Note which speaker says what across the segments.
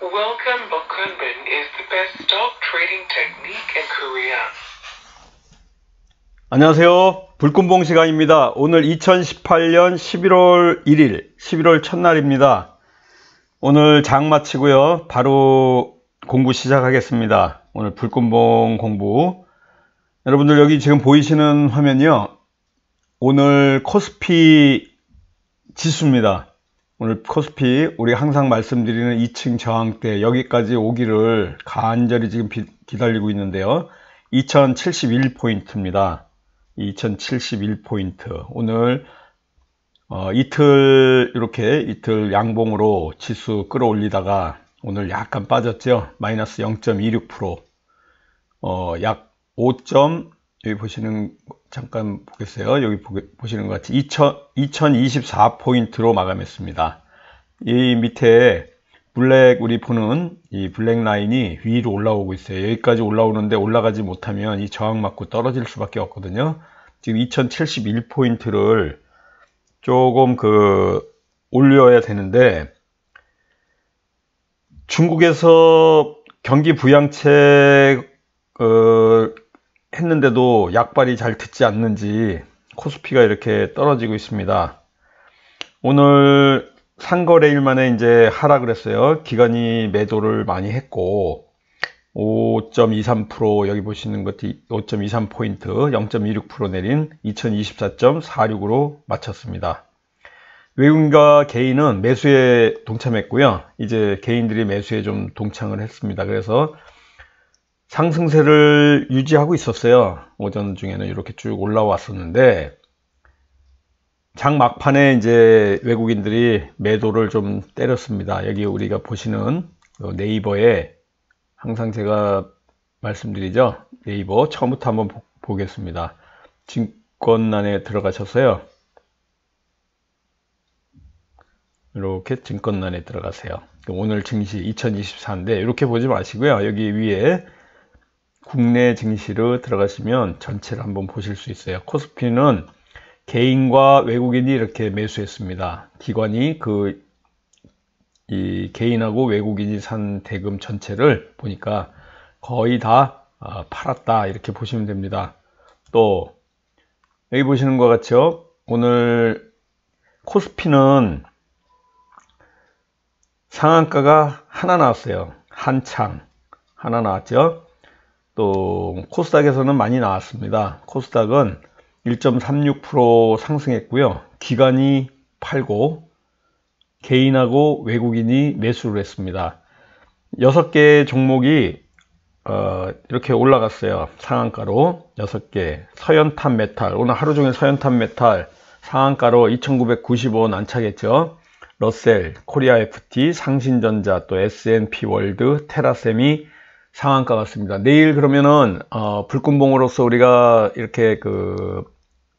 Speaker 1: Welcome Bokunbin is the best stock trading technique in Korea. 안녕하세요. 불꽃봉 시간입니다. 오늘 2018년 11월 1일, 11월 첫날입니다. 오늘 장 마치고요. 바로 공부 시작하겠습니다. 오늘 불꽃봉 공부. 여러분들 여기 지금 보이시는 화면이요. 오늘 코스피 지수입니다. 오늘 코스피 우리 항상 말씀드리는 2층 저항대 여기까지 오기를 간절히 지금 기다리고 있는데요. 2071포인트입니다. 2071포인트 오늘 어, 이틀 이렇게 이틀 양봉으로 지수 끌어올리다가 오늘 약간 빠졌죠 마이너스 0.26%약5 어, 5. 여기 보시는 잠깐 보겠어요. 여기 보 보시는 것 같이 2000, 2024 포인트로 마감했습니다. 이 밑에 블랙 우리 보는 이 블랙 라인이 위로 올라오고 있어요. 여기까지 올라오는데 올라가지 못하면 이 저항 맞고 떨어질 수밖에 없거든요. 지금 2071 포인트를 조금 그 올려야 되는데 중국에서 경기 부양책 어, 했는데도 약발이 잘 듣지 않는지 코스피가 이렇게 떨어지고 있습니다. 오늘 상거래일 만에 이제 하락을 했어요. 기간이 매도를 많이 했고 5.23% 여기 보시는 것이 5.23포인트 0.26% 내린 2024.46으로 마쳤습니다. 외국인과 개인은 매수에 동참했고요. 이제 개인들이 매수에 좀 동참을 했습니다. 그래서 상승세를 유지하고 있었어요. 오전 중에는 이렇게 쭉 올라왔었는데 장 막판에 이제 외국인들이 매도를 좀 때렸습니다. 여기 우리가 보시는 그 네이버에 항상 제가 말씀드리죠. 네이버 처음부터 한번 보, 겠습니다 증권란에 들어가셔서요. 이렇게 증권란에 들어가세요. 오늘 증시 2024인데 이렇게 보지 마시고요. 여기 위에 국내 증시로 들어가시면 전체를 한번 보실 수 있어요. 코스피는 개인과 외국인이 이렇게 매수했습니다. 기관이 그 이 개인하고 외국인이 산 대금 전체를 보니까 거의 다 아, 팔았다 이렇게 보시면 됩니다. 또 여기 보시는 것 같죠? 오늘 코스피는 상한가가 하나 나왔어요. 한창 하나 나왔죠? 또 코스닥에서는 많이 나왔습니다. 코스닥은 1.36% 상승했고요. 기관이 팔고 개인하고 외국인이 매수를 했습니다. 6개 종목이 어, 이렇게 올라갔어요. 상한가로 6개 서연탄 메탈 오늘 하루 종일 서연탄 메탈 상한가로 2990원 안착했죠. 러셀, 코리아 FT, 상신전자, 또 S&P 월드, 테라셈이 상한가 같습니다. 내일 그러면은 어, 불꽃봉으로서 우리가 이렇게 그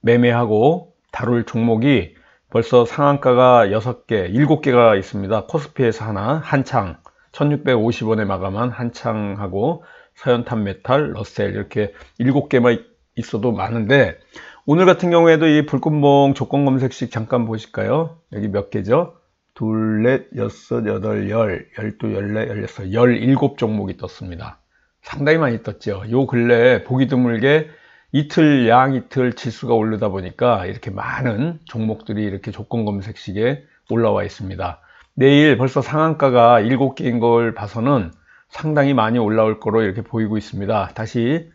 Speaker 1: 매매하고 다룰 종목이 벌써 상한가가 6개, 7개가 있습니다. 코스피에서 하나, 한창, 1650원에 마감한 한창하고 서현탄 메탈, 러셀 이렇게 7개만 있어도 많은데 오늘 같은 경우에도 이 불꽃봉 조건 검색식 잠깐 보실까요? 여기 몇 개죠? 둘, 넷, 여섯, 여덟, 열, 열두, 열네, 열여섯, 열일곱 종목이 떴습니다. 상당히 많이 떴죠. 요 근래에 보기 드물게 이틀, 양 이틀 지수가 오르다 보니까 이렇게 많은 종목들이 이렇게 조건 검색식에 올라와 있습니다. 내일 벌써 상한가가 7개인 걸 봐서는 상당히 많이 올라올 거로 이렇게 보이고 있습니다. 다시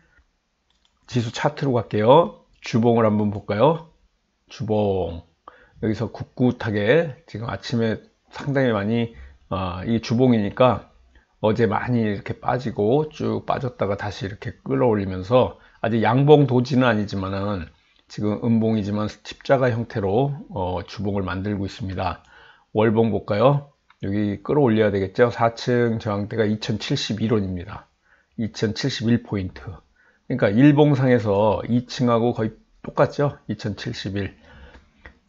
Speaker 1: 지수 차트로 갈게요. 주봉을 한번 볼까요? 주봉. 여기서 굳굳하게 지금 아침에 상당히 많이 어, 이 주봉이니까 어제 많이 이렇게 빠지고 쭉 빠졌다가 다시 이렇게 끌어올리면서 아직 양봉 도지는 아니지만은 지금 음봉이지만 십자가 형태로 어, 주봉을 만들고 있습니다. 월봉 볼까요? 여기 끌어올려야 되겠죠? 4층 저항대가 2071원입니다. 2071포인트. 그러니까 일봉상에서 2층하고 거의 똑같죠? 2071.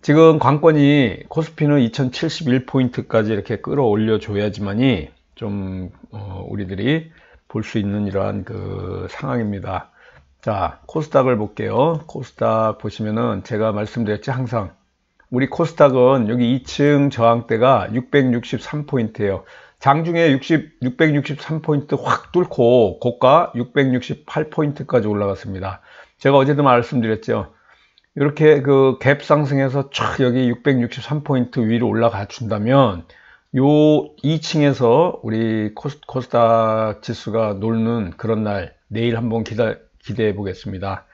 Speaker 1: 지금 관건이 코스피는 2071포인트까지 이렇게 끌어올려 줘야지만이 좀 어, 우리들이 볼 수 있는 이러한 그 상황입니다 자 코스닥을 볼게요 코스닥 보시면은 제가 말씀드렸지 항상 우리 코스닥은 여기 2층 저항대가 663포인트예요 장중에 60, 663포인트 확 뚫고 고가 668포인트까지 올라갔습니다 제가 어제도 말씀드렸죠 이렇게 그 갭 상승해서 촥 여기 663포인트 위로 올라가 준다면 요 2층에서 우리 코스, 코스닥 지수가 놀는 그런 날 내일 한번 기다, 기대해 보겠습니다.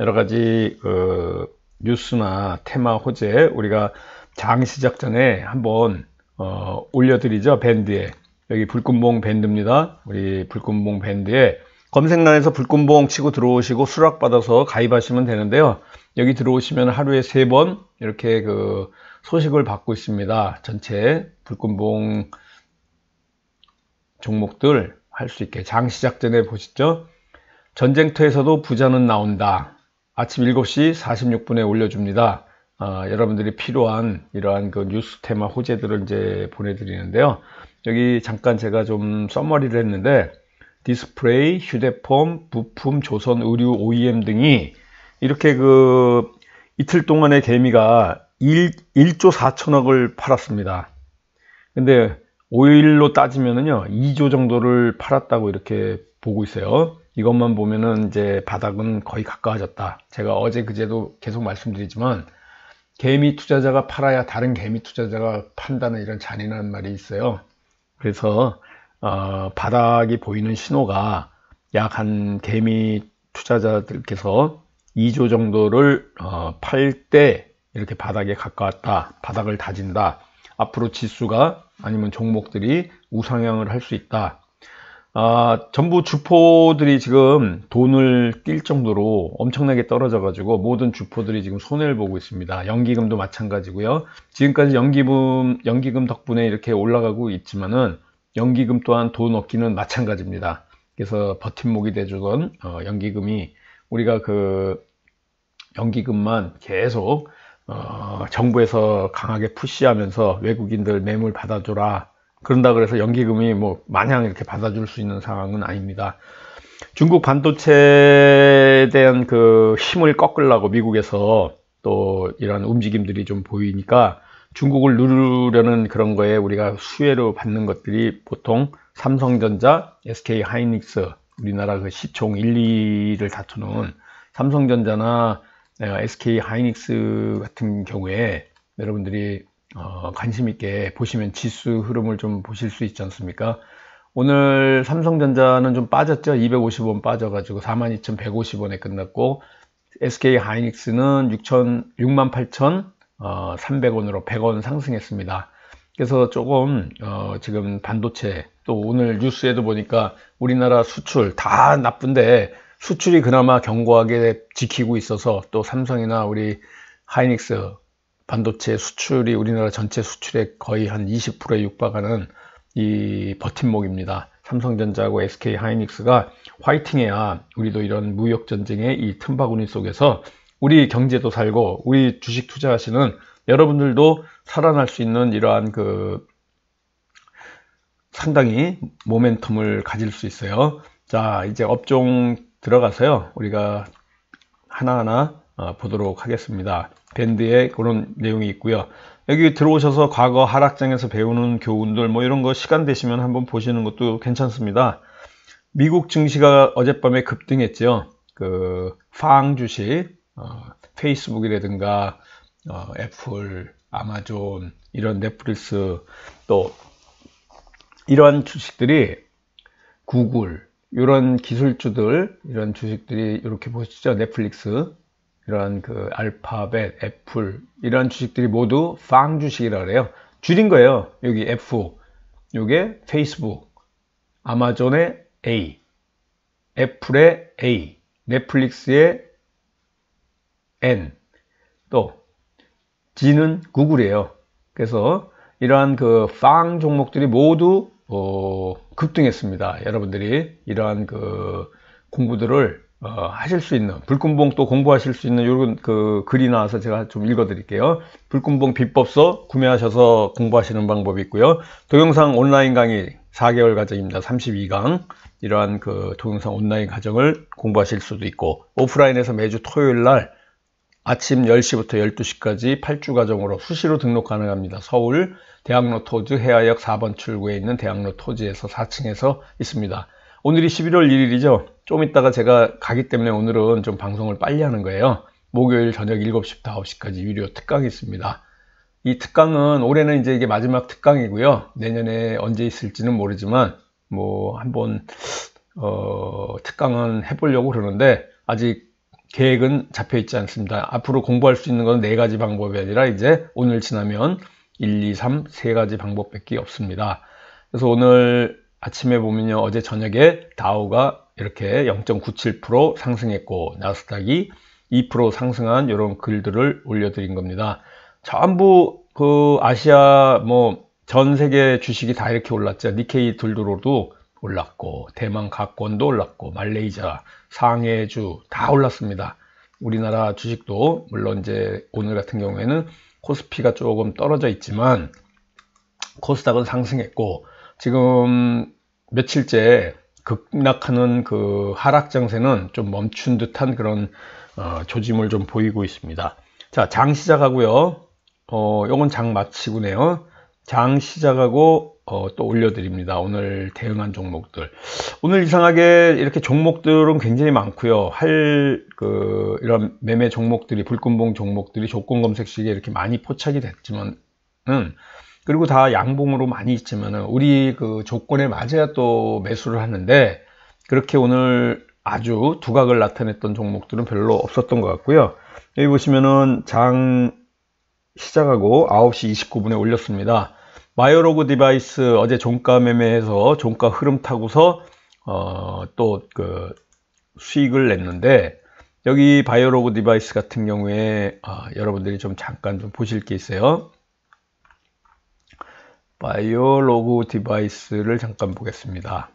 Speaker 1: 여러 가지 그 뉴스나 테마 호재 우리가 장 시작 전에 한번 어, 올려드리죠 밴드에 여기 불금봉 밴드입니다 우리 불금봉 밴드에 검색란에서 불금봉 치고 들어오시고 수락 받아서 가입하시면 되는데요 여기 들어오시면 하루에 세 번 이렇게 그 소식을 받고 있습니다. 전체 불금봉 종목들 할 수 있게 장 시작 전에 보시죠. 전쟁터에서도 부자는 나온다. 아침 7시 46분에 올려줍니다. 아, 여러분들이 필요한 이러한 그 뉴스 테마 호재들을 이제 보내드리는데요. 여기 잠깐 제가 좀 써머리를 했는데 디스플레이, 휴대폰, 부품, 조선, 의류, OEM 등이 이렇게 그 이틀 동안의 개미가 1, 1조 4천억을 팔았습니다. 근데 5일로 따지면은요, 2조 정도를 팔았다고 이렇게 보고 있어요. 이것만 보면은 이제 바닥은 거의 가까워졌다. 제가 어제 그제도 계속 말씀드리지만, 개미 투자자가 팔아야 다른 개미 투자자가 판다는 이런 잔인한 말이 있어요. 그래서, 어, 바닥이 보이는 신호가 약한 개미 투자자들께서 2조 정도를 어, 팔때 이렇게 바닥에 가까웠다 바닥을 다진다 앞으로 지수가 아니면 종목들이 우상향을 할 수 있다 아, 전부 주포들이 지금 돈을 낄 정도로 엄청나게 떨어져 가지고 모든 주포들이 지금 손해를 보고 있습니다 연기금도 마찬가지고요 지금까지 연기금 연기금 덕분에 이렇게 올라가고 있지만은 연기금 또한 돈 얻기는 마찬가지입니다 그래서 버팀목이 돼주던 어, 연기금이 우리가 그 연기금만 계속 어, 정부에서 강하게 푸시하면서 외국인들 매물 받아줘라 그런다 그래서 연기금이 뭐 마냥 이렇게 받아줄 수 있는 상황은 아닙니다. 중국 반도체에 대한 그 힘을 꺾으려고 미국에서 또 이런 움직임들이 좀 보이니까 중국을 누르려는 그런 거에 우리가 수혜로 받는 것들이 보통 삼성전자, SK 하이닉스, 우리나라 그 시총 1, 2를 다투는 삼성전자나 SK 하이닉스 같은 경우에 여러분들이 어, 관심 있게 보시면 지수 흐름을 좀 보실 수 있지 않습니까? 오늘 삼성전자는 좀 빠졌죠. 250원 빠져가지고 42,150원에 끝났고 SK 하이닉스는 6 68,300원으로 100원 상승했습니다. 그래서 조금 어, 지금 반도체 또 오늘 뉴스에도 보니까 우리나라 수출 다 나쁜데 수출이 그나마 견고하게 지키고 있어서 또 삼성이나 우리 하이닉스 반도체 수출이 우리나라 전체 수출의 거의 한 20%에 육박하는 이 버팀목입니다. 삼성전자하고 SK 하이닉스가 화이팅해야 우리도 이런 무역 전쟁의 이 틈바구니 속에서 우리 경제도 살고 우리 주식 투자하시는 여러분들도 살아날 수 있는 이러한 그 상당히 모멘텀을 가질 수 있어요. 자, 이제 업종 들어가서요 우리가 하나하나 어, 보도록 하겠습니다 밴드에 그런 내용이 있고요 여기 들어오셔서 과거 하락장에서 배우는 교훈들 뭐 이런 거 시간 되시면 한번 보시는 것도 괜찮습니다 미국 증시가 어젯밤에 급등했죠 그 파항 주식 어, 페이스북이라든가 어, 애플 아마존 이런 넷플릭스 또 이러한 주식들이 구글 이런 기술주들 이런 주식들이 이렇게 보시죠 넷플릭스 이런 그 알파벳 애플 이런 주식들이 모두 팡 주식이라 그래요 줄인 거예요 여기 F 요게 페이스북 아마존의 A 애플의 A 넷플릭스의 N 또 G는 구글이에요 그래서 이러한 그 팡 종목들이 모두 어, 급등했습니다. 여러분들이 이러한 그 공부들을 어, 하실 수 있는 불금봉 또 공부하실 수 있는 이런 그 글이 나와서 제가 좀 읽어드릴게요. 불금봉 비법서 구매하셔서 공부하시는 방법이 있고요. 동영상 온라인 강의 4개월 과정입니다. 32강 이러한 그 동영상 온라인 과정을 공부하실 수도 있고 오프라인에서 매주 토요일 날 아침 10시부터 12시까지 8주 과정으로 수시로 등록 가능합니다. 서울, 대학로 토즈 해화역 4번 출구에 있는 대학로 토지에서 4층에서 있습니다. 오늘이 11월 1일이죠. 좀 있다가 제가 가기 때문에 오늘은 좀 방송을 빨리 하는 거예요. 목요일 저녁 7시부터 9시까지 유료 특강이 있습니다. 이 특강은 올해는 이제 이게 마지막 특강이고요. 내년에 언제 있을지는 모르지만 뭐 한번 어, 특강은 해보려고 그러는데 아직 계획은 잡혀 있지 않습니다. 앞으로 공부할 수 있는 건 네 가지 방법이 아니라 이제 오늘 지나면 1, 2, 3 세 가지 방법밖에 없습니다. 그래서 오늘 아침에 보면요. 어제 저녁에 다우가 이렇게 0.97% 상승했고 나스닥이 2% 상승한 이런 글들을 올려드린 겁니다. 전부 그 아시아 뭐 전 세계 주식이 다 이렇게 올랐죠. 니케이 둘도로도 올랐고 대만 가권도 올랐고 말레이자 상해주 다 올랐습니다. 우리나라 주식도 물론 이제 오늘 같은 경우에는 코스피가 조금 떨어져 있지만 코스닥은 상승했고 지금 며칠째 급락하는 그 하락 장세는 좀 멈춘 듯한 그런 어, 조짐을 좀 보이고 있습니다. 자, 장 시작하고요. 어, 요건 장 마치고네요. 장 시작하고 어, 또 올려드립니다. 오늘 대응한 종목들. 오늘 이상하게 이렇게 종목들은 굉장히 많고요. 할 그 이런 매매 종목들이 불금봉 종목들이 조건 검색식에 이렇게 많이 포착이 됐지만은 그리고 다 양봉으로 많이 있지만은 우리 그 조건에 맞아야 또 매수를 하는데 그렇게 오늘 아주 두각을 나타냈던 종목들은 별로 없었던 것 같고요. 여기 보시면은 장 시작하고 9시 29분에 올렸습니다. 마이오로그 디바이스 어제 종가 매매해서 종가 흐름 타고서 어, 또그 수익을 냈는데 여기 바이오로그 디바이스 같은 경우에 아, 여러분들이 좀 잠깐 좀 보실 게 있어요. 바이오로그 디바이스를 잠깐 보겠습니다.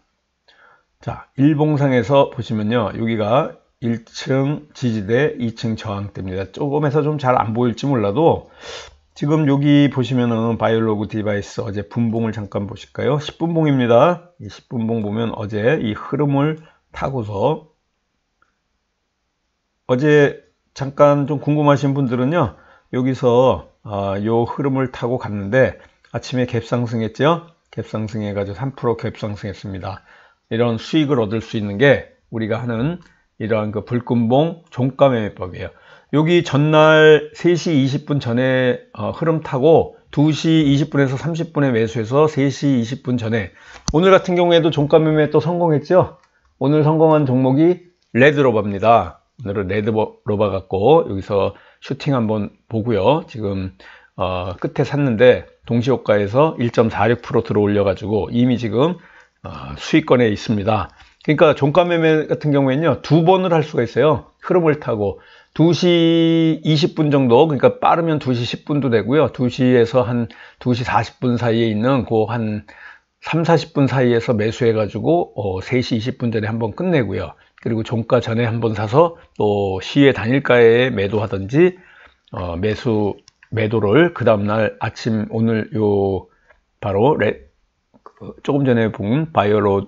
Speaker 1: 자, 일봉상에서 보시면요. 여기가 1층 지지대, 2층 저항대입니다. 조금해서 좀 잘 안 보일지 몰라도 지금 여기 보시면은 바이올로그 디바이스 어제 분봉을 잠깐 보실까요? 10분봉입니다. 이 10분봉 보면 어제 이 흐름을 타고서 어제 잠깐 좀 궁금하신 분들은요. 여기서 아, 요 흐름을 타고 갔는데 아침에 갭상승했죠? 갭상승해가지고 3% 갭상승했습니다. 이런 수익을 얻을 수 있는 게 우리가 하는 이러한 그 불금봉 종가 매매법이에요. 여기 전날 3시 20분 전에 어, 흐름 타고 2시 20분에서 30분에 매수해서 3시 20분 전에 오늘 같은 경우에도 종가 매매 또 성공했죠? 오늘 성공한 종목이 레드로바입니다. 오늘은 레드로바 갖고 여기서 슈팅 한번 보고요. 지금 어, 끝에 샀는데 동시효과에서 1.46% 들어올려 가지고 이미 지금 어, 수익권에 있습니다. 그러니까 종가 매매 같은 경우에는요 두 번을 할 수가 있어요 흐름을 타고 2시 20분 정도 그러니까 빠르면 2시 10분도 되고요 2시에서 한 2시 40분 사이에 있는 그 한 3, 40분 사이에서 매수해 가지고 어, 3시 20분 전에 한번 끝내고요 그리고 종가 전에 한번 사서 또 시의 단일가에 매도하든지 어, 매수 매도를 그 다음날 아침 오늘 요 바로 레, 그 조금 전에 본 바이어로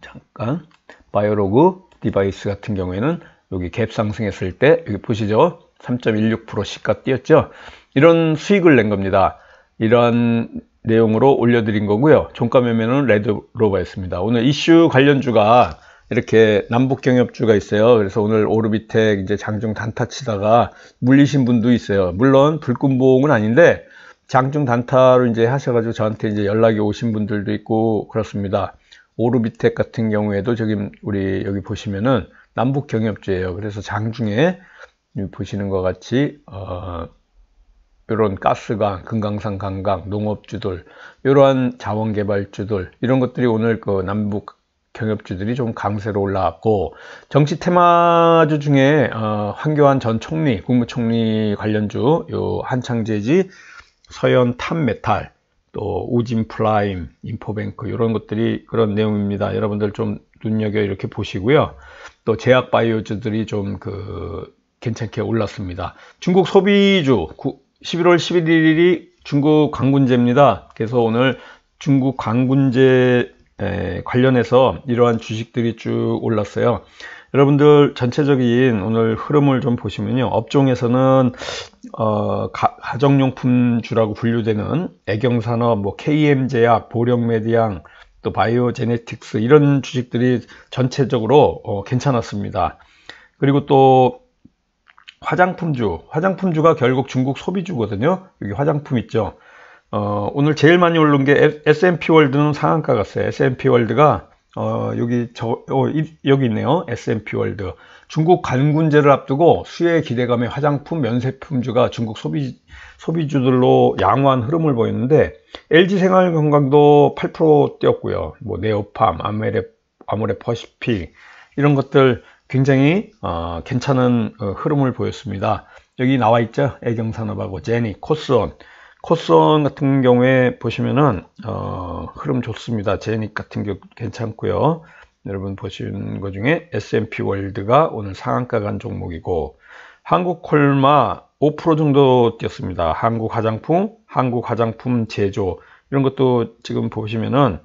Speaker 1: 잠깐 바이오로그 디바이스 같은 경우에는 여기 갭 상승했을 때 여기 보시죠 3.16% 시가 뛰었죠 이런 수익을 낸 겁니다 이런 내용으로 올려드린 거고요 종가 매매는 레드로버였습니다 오늘 이슈 관련주가 이렇게 남북경협주가 있어요 그래서 오늘 오르비텍 이제 장중 단타 치다가 물리신 분도 있어요 물론 불꽃금험은 아닌데 장중 단타로 이제 하셔가지고 저한테 이제 연락이 오신 분들도 있고 그렇습니다 오르비텍 같은 경우에도 저기 우리 여기 보시면은 남북 경협제예요. 그래서 장중에 보시는 것 같이 어, 이런 가스강 금강산 관광, 농업주들, 이러한 자원개발주들 이런 것들이 오늘 그 남북 경협주들이 좀 강세로 올라왔고 정치 테마주 중에 어, 황교안 전 총리, 국무총리 관련주, 요 한창재지, 서현 탑메탈 또 우진 프라임, 인포뱅크 이런 것들이 그런 내용입니다. 여러분들 좀 눈여겨 이렇게 보시고요. 또 제약 바이오즈들이좀 그 괜찮게 올랐습니다. 중국 소비주 11월 11일이 중국 광군제입니다 그래서 오늘 중국 광군제 관련해서 이러한 주식들이 쭉 올랐어요. 여러분들 전체적인 오늘 흐름을 좀 보시면요. 업종에서는 어, 가, 정용품 주라고 분류되는 애경산업, 뭐 KM제약, 보령메디앙, 또 바이오제네틱스 이런 주식들이 전체적으로 어, 괜찮았습니다. 그리고 또 화장품주, 화장품주가 결국 중국 소비주거든요. 여기 화장품 있죠. 어, 오늘 제일 많이 오른 게 S&P 월드는 상한가 갔어요. S&P 월드가 어, 여기 저 어, 이, 여기 있네요. S&P 월드. 중국 관군제를 앞두고 수혜기대감의 화장품, 면세품주가 중국 소비 소비주들로 양호한 흐름을 보였는데 LG 생활건강도 8% 뛰었고요. 뭐 네오팜, 아모레 아모레 퍼시픽 이런 것들 굉장히 어, 괜찮은 어, 흐름을 보였습니다. 여기 나와 있죠. 애경산업하고 제니, 코스온 코스원 같은 경우에 보시면은 어, 흐름 좋습니다. 제닉 같은 경우 괜찮고요. 여러분 보신 것 중에 S&P 월드가 오늘 상한가 간 종목이고 한국 콜마 5% 정도 뛰었습니다. 한국 화장품, 한국 화장품 제조 이런 것도 지금 보시면은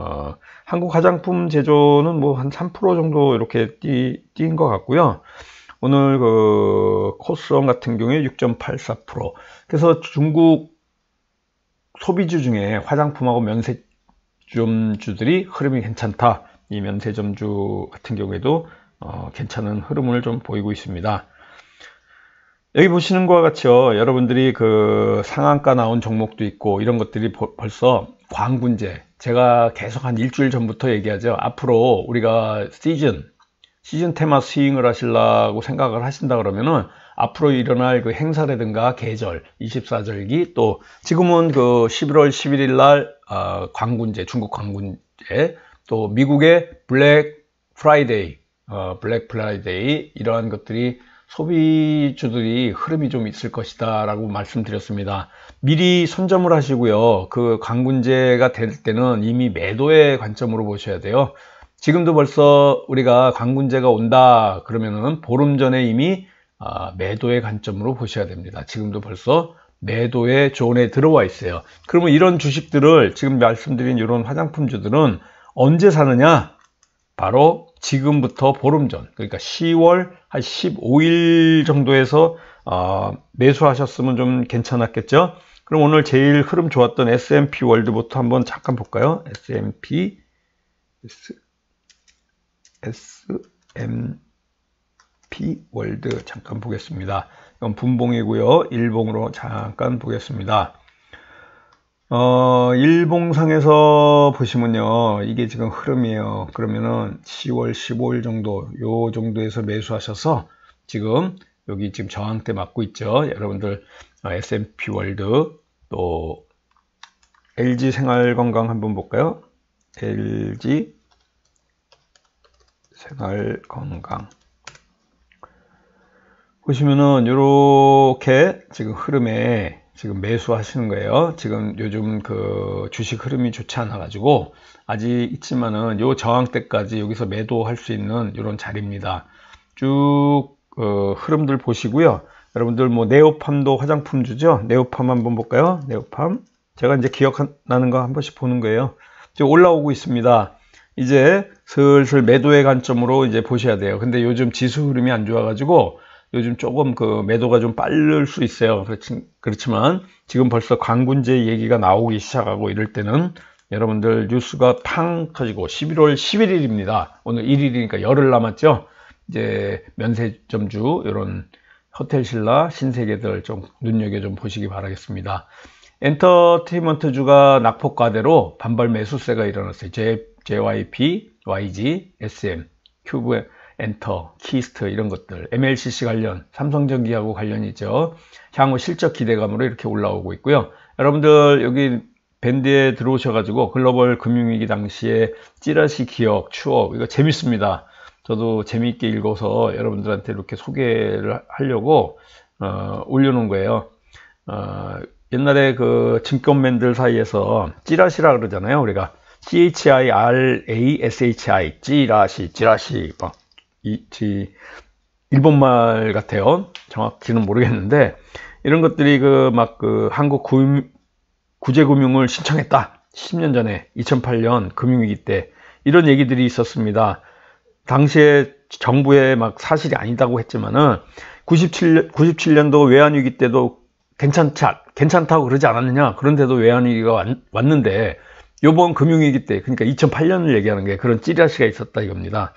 Speaker 1: 어, 한국 화장품 제조는 뭐 한 3% 정도 이렇게 뛴 것 같고요. 오늘 그 코스원 같은 경우에 6.84% 그래서 중국 소비주 중에 화장품하고 면세점주들이 흐름이 괜찮다. 이 면세점주 같은 경우에도 어, 괜찮은 흐름을 좀 보이고 있습니다. 여기 보시는 것과 같이요. 여러분들이 그 상한가 나온 종목도 있고 이런 것들이 보, 벌써 광군제 제가 계속 한 일주일 전부터 얘기하죠. 앞으로 우리가 시즌 시즌 테마 스윙을 하시려고 생각을 하신다 그러면은 앞으로 일어날 그 행사라든가 계절 24절기 또 지금은 그 11월 11일 날 어, 광군제 중국 광군제 또 미국의 블랙 프라이데이 어, 블랙 프라이데이 이러한 것들이 소비주들이 흐름이 좀 있을 것이다 라고 말씀드렸습니다 미리 선점을 하시고요 그 광군제가 될 때는 이미 매도의 관점으로 보셔야 돼요 지금도 벌써 우리가 광군제가 온다 그러면은 보름 전에 이미 아, 매도의 관점으로 보셔야 됩니다. 지금도 벌써 매도의 존에 들어와 있어요. 그러면 이런 주식들을 지금 말씀드린 이런 화장품주들은 언제 사느냐? 바로 지금부터 보름 전, 그러니까 10월 한 15일 정도에서 어, 매수하셨으면 좀 괜찮았겠죠? 그럼 오늘 제일 흐름 좋았던 S&P 월드부터 한번 잠깐 볼까요? S&P S, S M P월드 잠깐 보겠습니다. 이건 분봉이고요. 일봉으로 잠깐 보겠습니다. 어, 일봉상에서 보시면요. 이게 지금 흐름이에요. 그러면은 10월 15일 정도, 요 정도에서 매수하셔서 지금 여기 지금 저항대 맞고 있죠. 여러분들 어, S&P 월드 또 LG 생활건강 한번 볼까요? LG 생활건강 보시면은 이렇게 지금 흐름에 지금 매수하시는 거예요. 지금 요즘 그 주식 흐름이 좋지 않아 가지고 아직 있지만은 요저항때까지 여기서 매도할 수 있는 이런 자리입니다. 쭉 어, 흐름들 보시고요. 여러분들 뭐 네오팜도 화장품 주죠. 네오팜 한번 볼까요? 네오팜. 제가 이제 기억나는 거 한 번씩 보는 거예요. 지금 올라오고 있습니다. 이제 슬슬 매도의 관점으로 이제 보셔야 돼요. 근데 요즘 지수 흐름이 안 좋아가지고 요즘 조금 그 매도가 좀 빠를 수 있어요. 그렇지, 그렇지만 지금 벌써 광군제 얘기가 나오기 시작하고 이럴 때는 여러분들 뉴스가 팡 터지고 11월 11일입니다. 오늘 1일이니까 열흘 남았죠. 이제 면세점주 이런 호텔신라 신세계들 좀 눈여겨 좀 보시기 바라겠습니다. 엔터테인먼트주가 낙폭과대로 반발 매수세가 일어났어요. J, y p YG, SM, 큐브 엔터, 키스트 이런 것들 MLCC 관련 삼성전기하고 관련이죠 향후 실적 기대감으로 이렇게 올라오고 있고요 여러분들 여기 밴드에 들어오셔가지고 글로벌 금융위기 당시에 찌라시 기억, 추억 이거 재밌습니다 저도 재미있게 읽어서 여러분들한테 이렇게 소개를 하려고 어, 올려놓은 거예요 어, 옛날에 그 증권맨들 사이에서 찌라시라 그러잖아요 우리가 CHIRASHI 찌라시 찌라시 막 뭐. 이, 지, 일본말 같아요. 정확히는 모르겠는데 이런 것들이 그 막그 그 한국 구, 구제금융을 신청했다. 10년 전에 2008년 금융위기 때 이런 얘기들이 있었습니다. 당시에 정부에 막 사실이 아니다고 했지만은 97년 97년도 외환위기 때도 괜찮지 괜찮다고 그러지 않았느냐. 그런데도 외환위기가 왔는데 요번 금융위기 때 그러니까 2008년을 얘기하는 게 그런 찌라시가 있었다 이겁니다.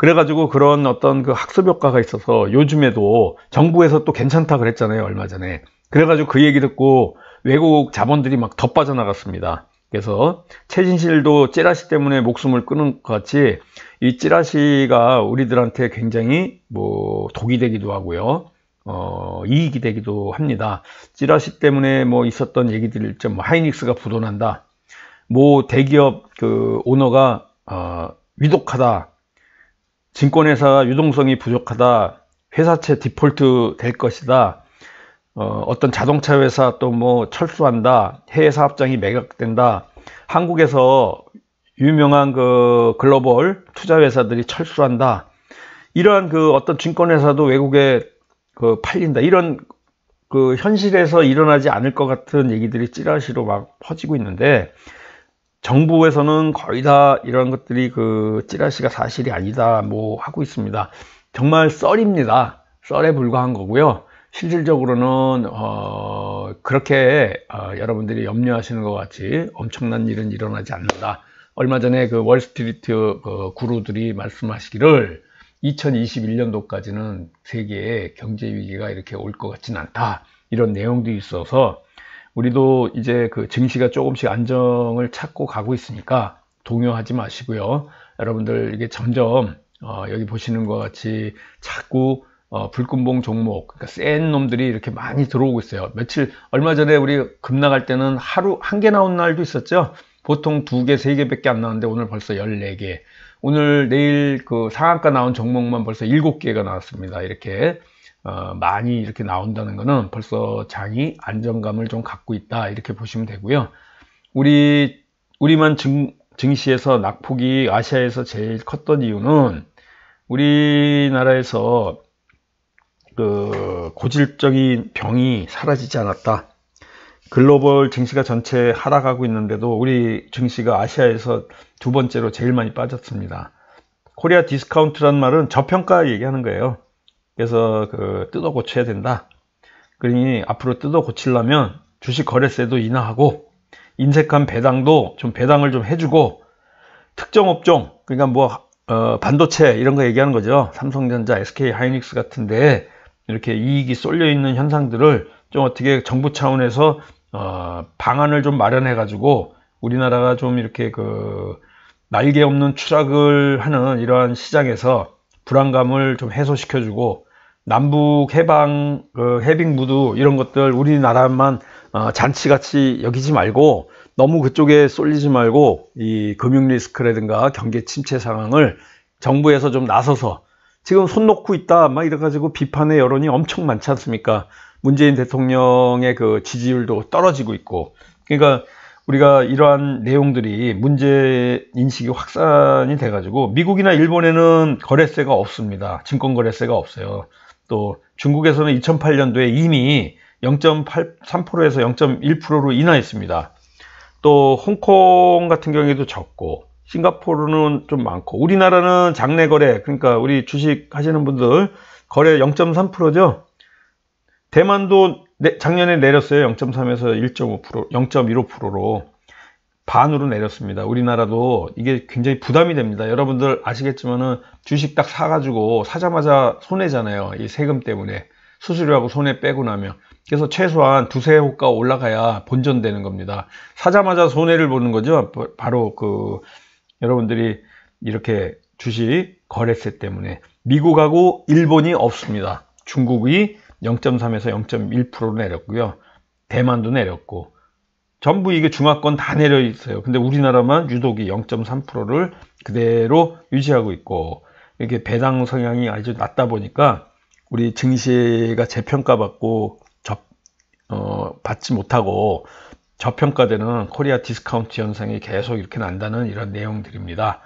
Speaker 1: 그래가지고 그런 어떤 그 학습 효과가 있어서 요즘에도 정부에서 또 괜찮다 그랬잖아요. 얼마 전에. 그래가지고 그 얘기 듣고 외국 자본들이 막더 빠져나갔습니다. 그래서 최진실도 찌라시 때문에 목숨을 끊은 것 같이 이 찌라시가 우리들한테 굉장히 뭐 독이 되기도 하고요. 어, 이익이 되기도 합니다. 찌라시 때문에 뭐 있었던 얘기들 좀 뭐 하이닉스가 부도난다. 뭐 대기업 그 오너가 어, 위독하다. 증권회사 유동성이 부족하다. 회사채 디폴트 될 것이다. 어, 떤 자동차 회사 또 뭐 철수한다. 해외 사업장이 매각된다. 한국에서 유명한 그 글로벌 투자 회사들이 철수한다. 이러한 그 어떤 증권회사도 외국에 그 팔린다. 이런 그 현실에서 일어나지 않을 것 같은 얘기들이 찌라시로 막 퍼지고 있는데 정부에서는 거의 다 이런 것들이 그 찌라시가 사실이 아니다 뭐 하고 있습니다. 정말 썰입니다. 썰에 불과한 거고요. 실질적으로는 어 그렇게 어 여러분들이 염려하시는 것 같이 엄청난 일은 일어나지 않는다. 얼마 전에 그 월스트리트 그 구루들이 말씀하시기를 2021년도까지는 세계의 경제 위기가 이렇게 올 것 같진 않다. 이런 내용도 있어서 우리도 이제 그 증시가 조금씩 안정을 찾고 가고 있으니까 동요하지 마시고요. 여러분들 이게 점점 어, 여기 보시는 것 같이 자꾸 어, 불금봉 종목, 그러니까 센 놈들이 이렇게 많이 들어오고 있어요. 며칠 얼마 전에 우리 금 나갈 때는 하루 한 개 나온 날도 있었죠. 보통 두 개, 세 개밖에 안 나왔는데 오늘 벌써 14개. 오늘 내일 그 상한가 나온 종목만 벌써 7개가 나왔습니다. 이렇게 어, 많이 이렇게 나온다는 것은 벌써 장이 안정감을 좀 갖고 있다 이렇게 보시면 되고요. 우리 우리만 증, 증시에서 낙폭이 아시아에서 제일 컸던 이유는 우리나라에서 그 고질적인 병이 사라지지 않았다. 글로벌 증시가 전체 하락하고 있는데도 우리 증시가 아시아에서 두 번째로 제일 많이 빠졌습니다. 코리아 디스카운트란 말은 저평가 얘기하는 거예요. 그래서 그 뜯어 고쳐야 된다. 그러니 앞으로 뜯어 고치려면 주식 거래세도 인하하고 인색한 배당도 좀 배당을 좀 해주고 특정 업종 그러니까 뭐 어, 반도체 이런 거 얘기하는 거죠. 삼성전자, SK 하이닉스 같은데 이렇게 이익이 쏠려 있는 현상들을 좀 어떻게 정부 차원에서 어, 방안을 좀 마련해 가지고 우리나라가 좀 이렇게 그 날개 없는 추락을 하는 이러한 시장에서 불안감을 좀 해소시켜주고 남북 해방 그 해빙 무드 이런 것들 우리나라만 어, 잔치같이 여기지 말고 너무 그쪽에 쏠리지 말고 이 금융 리스크라든가 경계 침체 상황을 정부에서 좀 나서서 지금 손 놓고 있다 막 이래가지고 비판의 여론이 엄청 많지 않습니까? 문재인 대통령의 그 지지율도 떨어지고 있고 그러니까 우리가 이러한 내용들이 문제 인식이 확산이 돼 가지고 미국이나 일본에는 거래세가 없습니다. 증권 거래세가 없어요. 또 중국에서는 2008년도에 이미 0.83%에서 0.1%로 인하했습니다. 또 홍콩 같은 경우에도 적고 싱가포르는 좀 많고 우리나라는 장내 거래 그러니까 우리 주식 하시는 분들 거래 0.3%죠. 대만도 네, 작년에 내렸어요. 0.3에서 1.5%, 0.15%로 반으로 내렸습니다. 우리나라도 이게 굉장히 부담이 됩니다. 여러분들 아시겠지만은 주식 딱 사가지고 사자마자 손해잖아요. 이 세금 때문에. 수수료하고 손해 빼고 나면. 그래서 최소한 두세 호가 올라가야 본전되는 겁니다. 사자마자 손해를 보는 거죠. 바로 그, 여러분들이 이렇게 주식 거래세 때문에. 미국하고 일본이 없습니다. 중국이 0.3에서 0.1%로 내렸고요. 대만도 내렸고 전부 이게 중화권 다 내려 있어요. 근데 우리나라만 유독이 0.3%를 그대로 유지하고 있고 이렇게 배당 성향이 아주 낮다 보니까 우리 증시가 재평가받고 접, 어, 받지 못하고 저평가되는 코리아 디스카운트 현상이 계속 이렇게 난다는 이런 내용들입니다.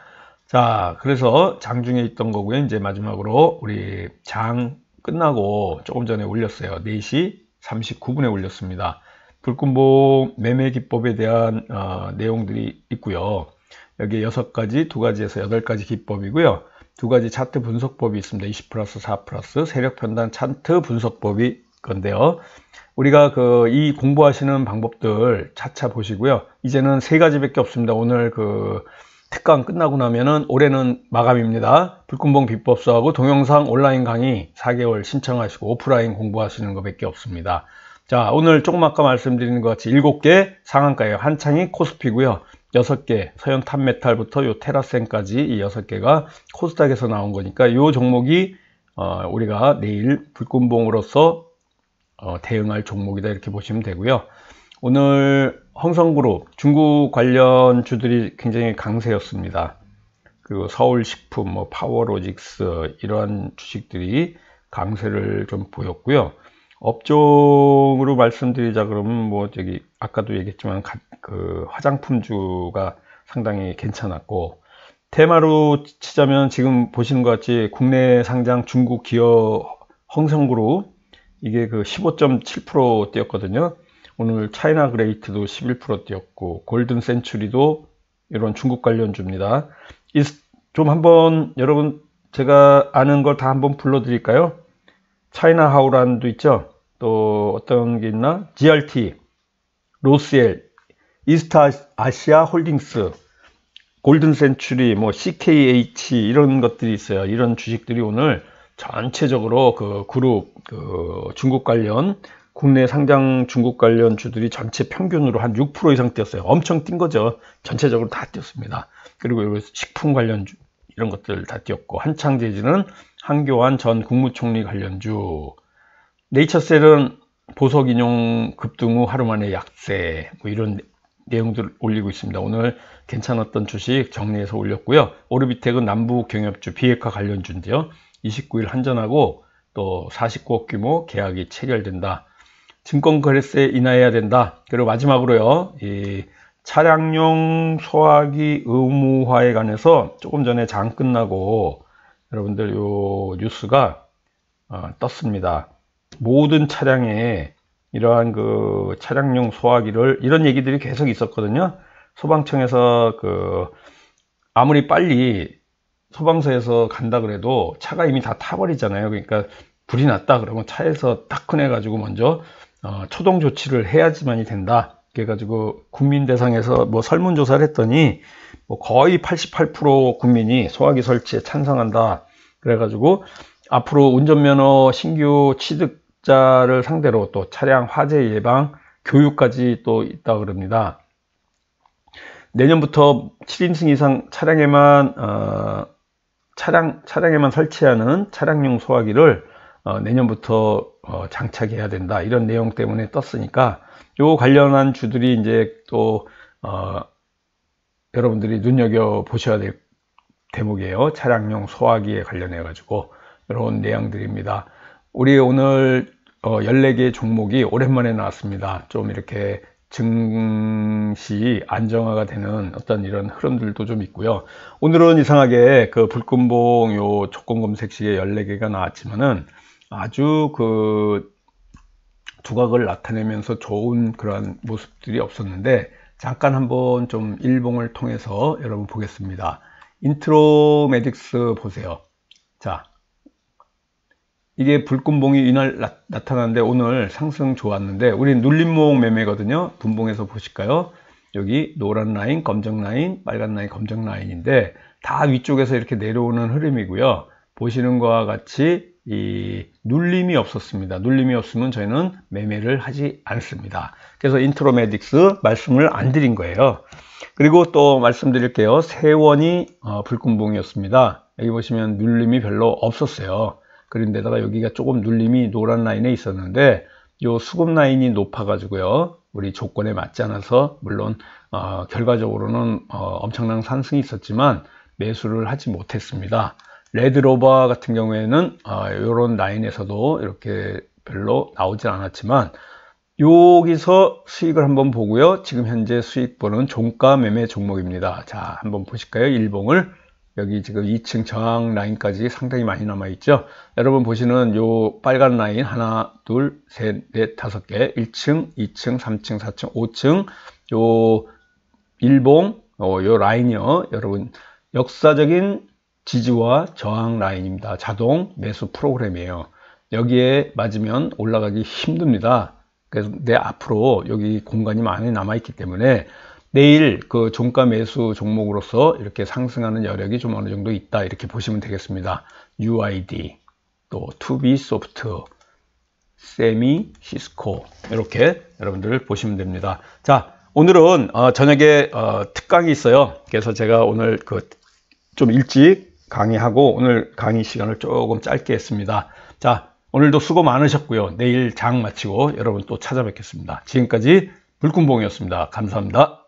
Speaker 1: 자, 그래서 장중에 있던 거고요. 이제 마지막으로 우리 장 끝나고 조금 전에 올렸어요. 4시 39분에 올렸습니다. 불금봉 매매 기법에 대한 어, 내용들이 있고요. 여기 6가지, 2가지에서 8가지 기법이고요. 2 가지 차트 분석법이 있습니다. 20 플러스 4 플러스 세력 편단 차트 분석법이 건데요. 우리가 그 이 공부하시는 방법들 차차 보시고요. 이제는 세 가지밖에 없습니다. 오늘 그 특강 끝나고 나면은 올해는 마감입니다. 불금봉 비법 수하고 동영상 온라인 강의 4개월 신청하시고 오프라인 공부하시는 것밖에 없습니다. 자 오늘 조금 아까 말씀드린 것 같이 7개 상한가에요 한창이 코스피고요. 6개 서현 탑메탈부터 요 테라센까지 이 6개가 코스닥에서 나온 거니까 요 종목이 어, 우리가 내일 불금봉으로서 어, 대응할 종목이다 이렇게 보시면 되고요. 오늘 홍성그룹 중국 관련 주들이 굉장히 강세였습니다. 그리고 서울식품, 뭐 파워로직스 이러한 주식들이 강세를 좀 보였고요. 업종으로 말씀드리자 그러면 뭐 저기 아까도 얘기했지만 가, 그 화장품주가 상당히 괜찮았고 테마로 치자면 지금 보시는 것 같이 국내 상장 중국 기업 홍성그룹 이게 그 15.7% 뛰었거든요. 오늘 차이나 그레이트도 11% 뛰었고 골든 센츄리도 이런 중국 관련주입니다. 좀 한번 여러분 제가 아는 걸 다 한번 불러드릴까요? 차이나 하우란도 있죠. 또 어떤 게 있나? GRT, 로스엘, 이스타 아시아 홀딩스, 골든 센츄리, 뭐 CKH 이런 것들이 있어요. 이런 주식들이 오늘 전체적으로 그 그룹 그 중국 관련 국내 상장 중국 관련 주들이 전체 평균으로 한 6% 이상 뛰었어요. 엄청 뛴 거죠. 전체적으로 다 뛰었습니다. 그리고 여기서 식품 관련주 이런 것들 다 뛰었고 한창 재지는 한교안 전 국무총리 관련주 네이처셀은 보석 인용 급등 후 하루 만에 약세 뭐 이런 내용들 올리고 있습니다. 오늘 괜찮았던 주식 정리해서 올렸고요. 오르비텍은 남북 경협주 비핵화 관련주인데요. 29일 한전하고 또 49억 규모 계약이 체결된다. 증권거래세 인하해야 된다. 그리고 마지막으로요. 이 차량용 소화기 의무화에 관해서 조금 전에 장 끝나고 여러분들 요 뉴스가 어, 떴습니다. 모든 차량에 이러한 그 차량용 소화기를 이런 얘기들이 계속 있었거든요. 소방청에서 그 아무리 빨리 소방서에서 간다 그래도 차가 이미 다 타버리잖아요. 그러니까 불이 났다 그러면 차에서 딱 꺼내 가지고 먼저 어, 초동 조치를 해야지만이 된다. 그래가지고 국민 대상에서 뭐 설문조사를 했더니 뭐 거의 88% 국민이 소화기 설치에 찬성한다. 그래가지고 앞으로 운전면허 신규 취득자를 상대로 또 차량 화재 예방 교육까지 또 있다 그럽니다. 내년부터 7인승 이상 차량에만 어, 차량 차량에만 설치하는 차량용 소화기를 어, 내년부터 어, 장착해야 된다 이런 내용 때문에 떴으니까 요 관련한 주들이 이제 또 어, 여러분들이 눈여겨 보셔야 될 대목이에요 차량용 소화기에 관련해 가지고 이런 내용들입니다 우리 오늘 어, 14개 종목이 오랜만에 나왔습니다 좀 이렇게 증시 안정화가 되는 어떤 이런 흐름들도 좀 있고요 오늘은 이상하게 그 불금봉 요 조건검색시에 14개가 나왔지만은 아주 그 두각을 나타내면서 좋은 그런 모습들이 없었는데 잠깐 한번 좀 일봉을 통해서 여러분 보겠습니다. 인트로 메딕스 보세요. 자, 이게 불금봉이 이날 나, 타났는데 오늘 상승 좋았는데 우린 눌림목 매매거든요. 분봉에서 보실까요? 여기 노란 라인, 검정 라인, 빨간 라인, 검정 라인인데 다 위쪽에서 이렇게 내려오는 흐름이고요. 보시는 것과 같이 이 눌림이 없었습니다. 눌림이 없으면 저희는 매매를 하지 않습니다. 그래서 인트로메딕스 말씀을 안 드린 거예요. 그리고 또 말씀드릴게요. 세원이 어, 불금봉이었습니다. 여기 보시면 눌림이 별로 없었어요. 그런데다가 여기가 조금 눌림이 노란 라인에 있었는데 요 수급 라인이 높아가지고요. 우리 조건에 맞지 않아서 물론 어, 결과적으로는 어, 엄청난 상승이 있었지만 매수를 하지 못했습니다. 레드로버 같은 경우에는 이런 아, 라인에서도 이렇게 별로 나오진 않았지만 여기서 수익을 한번 보고요 지금 현재 수익 보는 종가 매매 종목입니다 자 한번 보실까요 일봉을 여기 지금 2층 저항 라인까지 상당히 많이 남아 있죠 여러분 보시는 요 빨간 라인 하나 둘셋넷 다섯 개 1층 2층 3층 4층 5층 요 일봉 어, 요 라인이요 여러분 역사적인 지지와 저항 라인입니다. 자동 매수 프로그램이에요. 여기에 맞으면 올라가기 힘듭니다. 그래서 내 앞으로 여기 공간이 많이 남아있기 때문에 내일 그 종가 매수 종목으로서 이렇게 상승하는 여력이 좀 어느 정도 있다 이렇게 보시면 되겠습니다. UID 또 2B 소프트 세미 시스코 이렇게 여러분들 보시면 됩니다. 자 오늘은 어, 저녁에 어, 특강이 있어요. 그래서 제가 오늘 그 좀 일찍 강의하고 오늘 강의 시간을 조금 짧게 했습니다. 자, 오늘도 수고 많으셨고요. 내일 장 마치고 여러분 또 찾아뵙겠습니다. 지금까지 불꿈봉이었습니다. 감사합니다.